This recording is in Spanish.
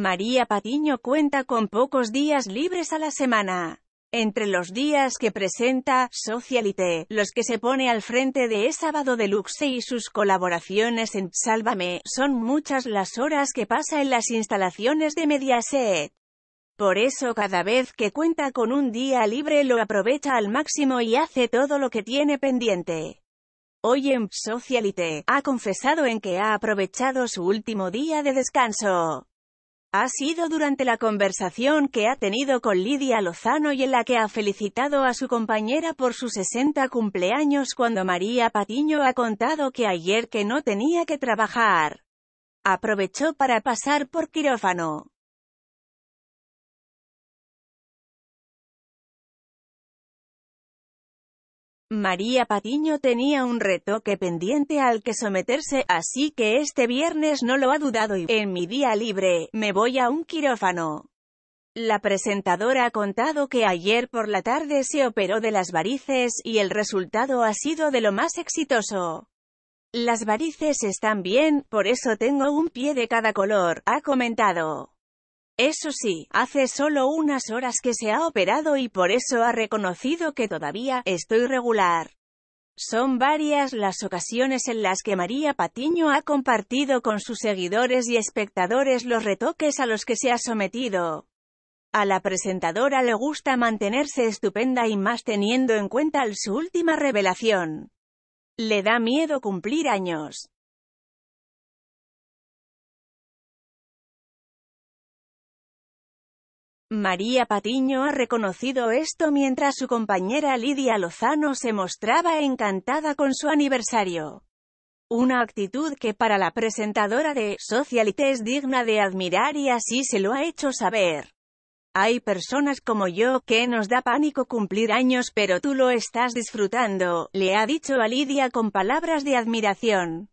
María Patiño cuenta con pocos días libres a la semana. Entre los días que presenta Socialite, los que se pone al frente de Es Sábado Deluxe y sus colaboraciones en Sálvame, son muchas las horas que pasa en las instalaciones de Mediaset. Por eso cada vez que cuenta con un día libre lo aprovecha al máximo y hace todo lo que tiene pendiente. Hoy en Socialite, ha confesado en que ha aprovechado su último día de descanso. Ha sido durante la conversación que ha tenido con Lidia Lozano y en la que ha felicitado a su compañera por su 60 cumpleaños cuando María Patiño ha contado que ayer que no tenía que trabajar. Aprovechó para pasar por quirófano. María Patiño tenía un retoque pendiente al que someterse, así que este viernes no lo ha dudado y, en mi día libre, me voy a un quirófano. La presentadora ha contado que ayer por la tarde se operó de las varices y el resultado ha sido de lo más exitoso. Las varices están bien, por eso tengo un pie de cada color, ha comentado. Eso sí, hace solo unas horas que se ha operado y por eso ha reconocido que todavía «estoy regular». Son varias las ocasiones en las que María Patiño ha compartido con sus seguidores y espectadores los retoques a los que se ha sometido. A la presentadora le gusta mantenerse estupenda y más teniendo en cuenta su última revelación. Le da miedo cumplir años. María Patiño ha reconocido esto mientras su compañera Lidia Lozano se mostraba encantada con su aniversario. Una actitud que para la presentadora de Socialite es digna de admirar y así se lo ha hecho saber. Hay personas como yo que nos da pánico cumplir años pero tú lo estás disfrutando, le ha dicho a Lidia con palabras de admiración.